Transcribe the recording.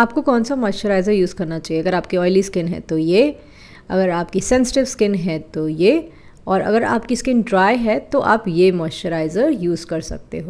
आपको कौन सा मॉइस्चराइज़र यूज़ करना चाहिए अगर आपकी ऑयली स्किन है तो ये अगर आपकी सेंसिटिव स्किन है तो ये और अगर आपकी स्किन ड्राई है तो आप ये मॉइस्चराइज़र यूज़ कर सकते हो